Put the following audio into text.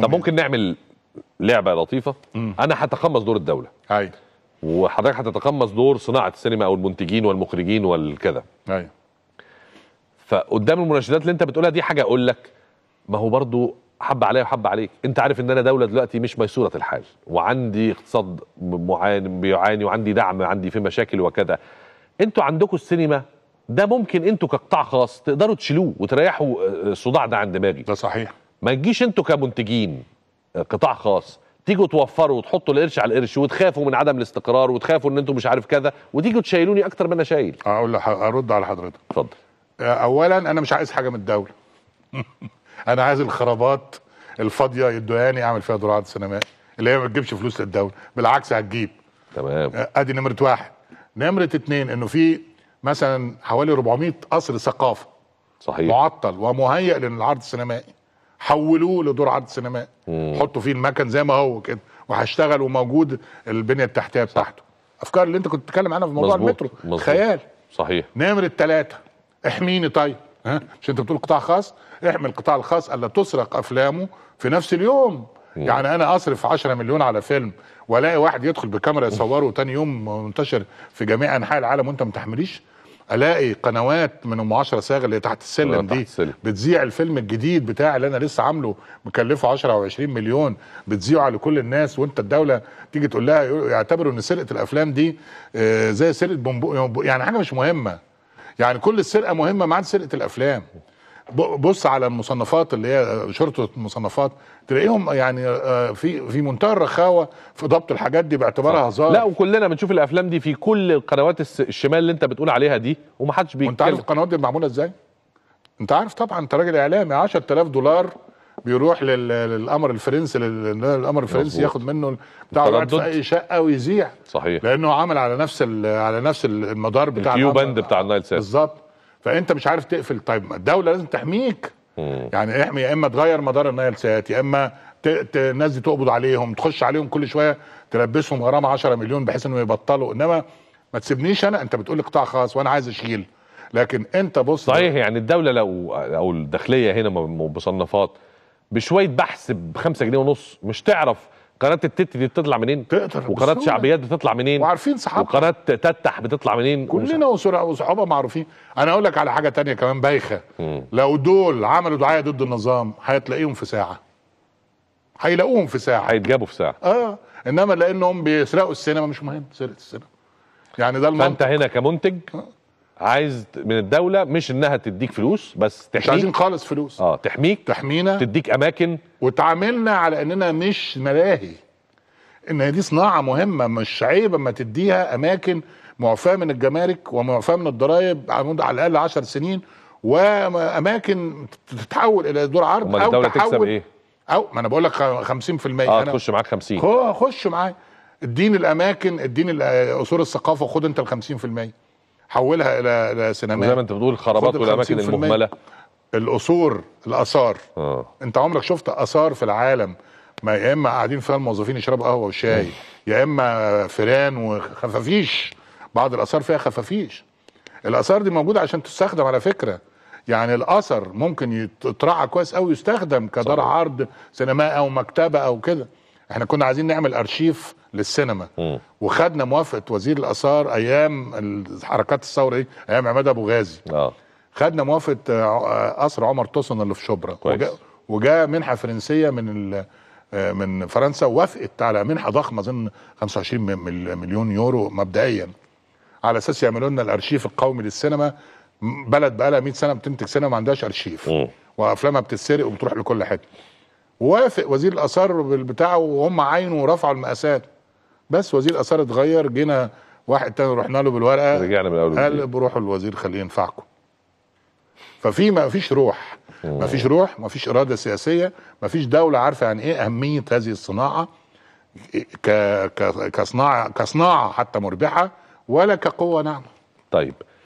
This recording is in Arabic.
طب ممكن نعمل لعبه لطيفه مم. انا هتقمص دور الدوله ايوه وحضرتك هتتقمص دور صناعه السينما او المنتجين والمخرجين والكذا ايوه فقدام المناشدات اللي انت بتقولها دي حاجه اقول لك ما هو برضو حب عليا وحب عليك انت عارف ان انا دوله دلوقتي مش ميسوره الحال وعندي اقتصاد معاني بيعاني وعندي دعم عندي في مشاكل وكذا انتوا عندكم السينما ده ممكن انتوا كقطاع خاص تقدروا تشيلوه وتريحوا الصداع آه، آه، ده عن دماغي ده صحيح ما تجيش انتوا كمنتجين آه، قطاع خاص تيجوا توفروا وتحطوا القرش على القرش وتخافوا من عدم الاستقرار وتخافوا ان انتوا مش عارف كذا وتيجوا تشيلوني اكتر ما انا شايل اقول ارد على حضرتك اتفضل آه، اولا انا مش عايز حاجه من الدوله انا عايز الخرابات الفاضيه يدوهاني اعمل فيها دورات سينمائي اللي هي ما تجيبش فلوس للدوله بالعكس هتجيب تمام آه، ادي نمره واحد نمره اتنين انه في مثلا حوالي 400 قصر ثقافه صحيح معطل ومهيئ للعرض السينمائي حولوه لدور عرض سينمائي حطوا فيه المكن زي ما هو كده وهشتغل وموجود البنيه التحتيه بتاعته افكار اللي انت كنت بتتكلم عنها في موضوع مزبوط. المترو مزبوط. خيال صحيح نمره ثلاثه احميني طيب ها مش انت بتقول قطاع خاص احمي القطاع الخاص الا تسرق افلامه في نفس اليوم مم. يعني انا اصرف 10 مليون على فيلم والاقي واحد يدخل بكاميرا يصوره ثاني يوم منتشر في جميع انحاء العالم وانت ما تحمليش الاقي قنوات من ام 10 ساغ اللي تحت السلم دي السلم. بتذيع الفيلم الجديد بتاعي اللي انا لسه عامله مكلفه 10 او 20 مليون بتذيعه لكل الناس وانت الدوله تيجي تقول لها يعتبروا ان سرقه الافلام دي آه، زي سرقه بومبو يعني حاجه مش مهمه يعني كل السرقه مهمه ما عدا سرقه الافلام بص على المصنفات اللي هي شرطه المصنفات تلاقيهم يعني آه، في في منتهى الرخاوه في ضبط الحاجات دي باعتبارها هزار لا وكلنا بنشوف الافلام دي في كل القنوات الشمال اللي انت بتقول عليها دي ومحدش بيتكلم انت عارف القنوات دي معموله ازاي؟ انت عارف طبعا انت راجل اعلامي 10000 دولار بيروح للقمر الفرنسي للقمر الفرنسي ياخد منه بتاع في اي شقه ويذيع صحيح لانه عامل على نفس على نفس المدار بتاع الكيو باند بتاع النايل سات بالظبط فانت مش عارف تقفل طيب ما الدوله لازم تحميك يعني احمي يا اما تغير مدار النيل سات يا اما الناس دي تقبض عليهم تخش عليهم كل شويه تلبسهم غرامه 10 مليون بحيث انهم يبطلوا انما ما تسيبنيش انا انت بتقول لي قطاع خاص وانا عايز اشيل لكن انت بص صحيح يعني الدوله لو او الداخليه هنا مصنفات بشويه بحث ب 5 جنيه ونص مش تعرف قناه التت دي بتطلع منين تقدر وقناه شعبيات بتطلع منين وعارفين صحابها وقناه تتح بتطلع منين كلنا وصحابها معروفين انا اقول لك على حاجه تانية كمان بايخه لو دول عملوا دعايه ضد النظام هتلاقيهم في ساعه هيلاقوهم في ساعه هيتجابوا في ساعه اه انما لانهم بيسرقوا السينما مش مهم سرقه السينما يعني ده المنطق فانت هنا كمنتج آه. عايز من الدوله مش انها تديك فلوس بس تحميك مش عايزين خالص فلوس اه تحميك تحمينا تديك اماكن وتعاملنا على اننا مش ملاهي ان هي دي صناعه مهمه مش عيب اما تديها اماكن معفاه من الجمارك ومعفاه من الضرائب على الاقل 10 سنين واماكن تتحول الى دور عرض او الدوله تكسب ايه؟ او ما انا بقول لك 50% اه تخش معاك 50 خش معايا اديني الاماكن اديني اصول الثقافه وخد انت ال 50% حولها الى الى سينما زي ما انت بتقول الخرابات والاماكن المهمله القصور الاثار آه. انت عمرك شفت اثار في العالم ما يا اما قاعدين فيها الموظفين يشربوا قهوه وشاي يا اما فيران وخفافيش بعض الاثار فيها خفافيش الاثار دي موجوده عشان تستخدم على فكره يعني الاثر ممكن يترعى كويس او يستخدم كدار عرض سينما او مكتبه او كده احنا كنا عايزين نعمل ارشيف للسينما م. وخدنا موافقه وزير الاثار ايام حركات الثوره ايه ايام عماد ابو غازي اه خدنا موافقه آه، قصر عمر توسن اللي في شبرا وجاء وجا منحه فرنسيه من آه، من فرنسا وافقت على منحه ضخمه اظن 25 مليون يورو مبدئيا على اساس يعملوا لنا الارشيف القومي للسينما بلد بقى لها 100 سنه بتنتج سينما ما عندهاش ارشيف م. وافلامها بتتسرق وبتروح لكل حته ووافق وزير الاثار بالبتاع وهم عاينوا ورفعوا المقاسات بس وزير الاثار اتغير جينا واحد تاني رحنا له بالورقه رجعنا من اول قال بروحوا الوزير خليه ينفعكم ففي ما فيش روح ما فيش روح ما فيش اراده سياسيه ما فيش دوله عارفه يعني ايه اهميه هذه الصناعه كصناعه كصناعه حتى مربحه ولا كقوه ناعمه طيب